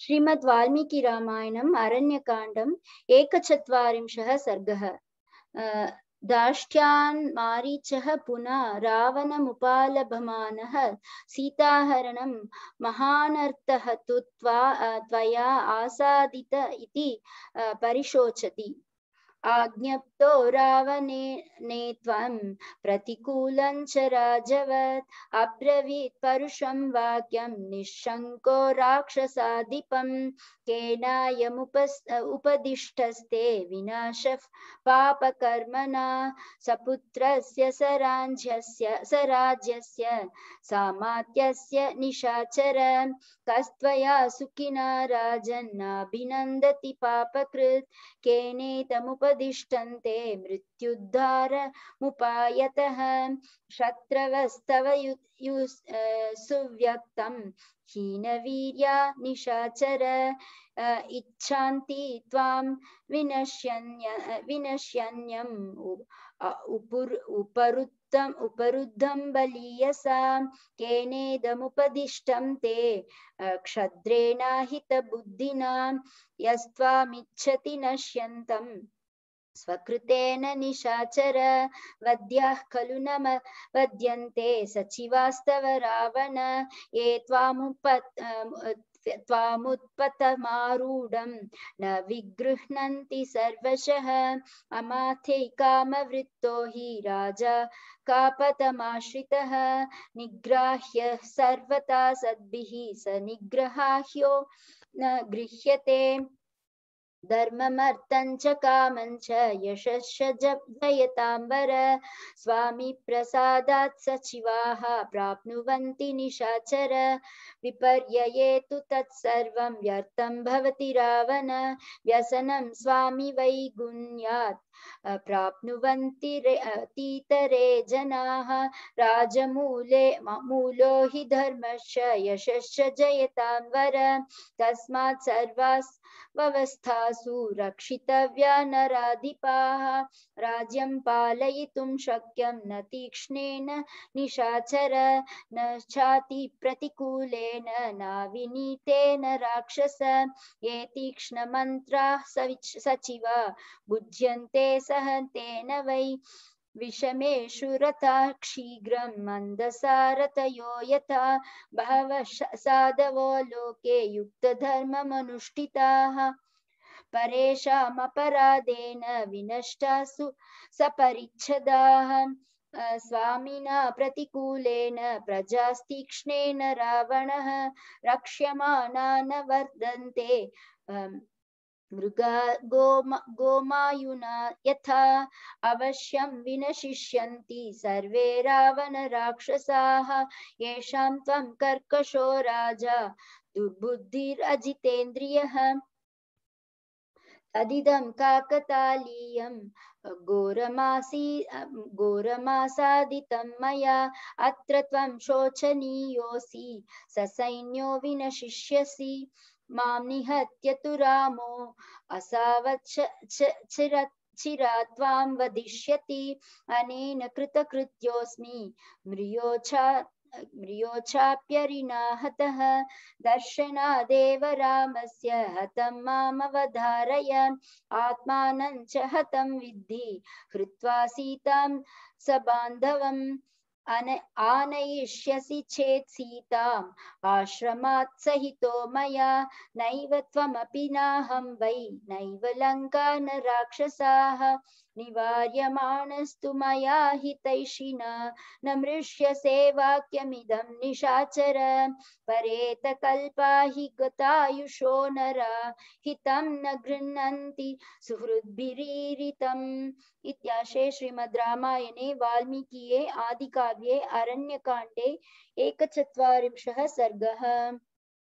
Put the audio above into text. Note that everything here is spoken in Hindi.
श्रीमद् वाल्मीकि रामायणम् अरण्यकाण्डम् एकचत्वारिंशः सर्गः दाष्ट्यान् मारीचः पुनः रावणमुपालभमानः सीताहरणं महानर्थः तु त्वा त्वया आसादित इति परिशोचति आज्ञप्तो रावणे त्वं प्रतिकूलं च राजवत् अब्रवीत् परुषं वाक्यं निशंको राक्षसाधिपं केनायमुपस् उपदिष्टस्ते विनाशः पापकर्मणा सपुत्रस्य सराज्यस्य सराज्यस्य सामात्यस्य निशाचर कस्त्वया सुखिना राजन्नाभिनन्दति पापकृत् केनेतमुप उपदिष्टन्ते मृत्युद्धारमुपायतः शत्रवस्तव यु, यु सुव्यक्तं हीनवीर्या निशाचर इच्छान्ति त्वां विनश्यन्य विनश्यन्यम् उपरुद्धम् उपरुद्धं बलीयसां केनेदमुपदिष्टं ते क्षद्रेणाहितबुद्धिनां यस्त्वामिच्छति नश्यन्तम् स्वकृतेन निशाचर वद्याः खलु न वद्यन्ते सचिवास्तव रावण ये त्वामुपत् न विगृह्णन्ति सर्वशः अमाथे काम हि राजा कापतमाश्रितः निग्राह्य सर्वता सद्भिः स निग्रहाह्यो न गृह्यते धर्मच कामञ्च यशश्च जयताम्बर स्वामिप्रसादात् सचिवाः प्राप्नुवन्ति निशाचर विपर्यये तु तत्सर्वं व्यर्थं भवति रावण व्यसनं स्वामी वै प्राप्नुवन्ति तीतरे जनाः राजमूले मूलो हि धर्मश्च यशश्च जयतां वर तस्मात् सर्वास्वस्थासु रक्षितव्या नराधिपाः राज्यं पालयितुं शक्यं न तीक्ष्णेन निशाचर न छाति छातिप्रतिकूलेन नाविनीतेन राक्षस ये तीक्ष्णमन्त्राः सचिवा बुध्यन्ते विषये सह तेन वै विषमेषु रथा क्षीघ्रं मन्दसारथयो यथा बहवः साधवो लोके युक्तधर्ममनुष्ठिताः परेषामपराधेन विनष्टासु सपरिच्छदाः स्वामिना प्रतिकूलेन प्रजास्तीक्ष्णेन रावणः रक्ष्यमाणा न वर्धन्ते मृग गोम गोमायुना यथा अवश्यं विनशिष्यन्ति सर्वे रावण येषां त्वं कर्कशो राजा दुर्बुद्धिरजितेन्द्रियः तदिदं काकतालीयं घोरमासी अं, घोरमासादितं मया अत्र त्वं शोचनीयोऽसि ससैन्यो विनशिष्यसि मां निहत्य तु रामो असावच्छ चिरत् चिरा त्वां वदिष्यति अनेन कृतकृत्योऽस्मि म्रियो छा म्रियोचाप्यरिणा हतः दर्शनादेव रामस्य हतं मामवधारय आत्मानं च हतं विद्धि हृत्वा सीतां सबान्धवम् आनयिष्यसि चेत् सीताम् आश्रमात् सहितो मया नैव त्वमपि नाहं वै नैव लङ्का न राक्षसाः निवार्यमाणस्तु मया हितैषिणा न मृष्यसे वाक्यमिदं निशाचर परेतकल्पा हि गतायुषो नरा हितं न गृह्णन्ति सुहृद्भिरीरितम् इत्याशे श्रीमद् रामायणे वाल्मीकिये आदिकाल काव्ये अरण्यकाण्डे एकचत्वारिंशः सर्गः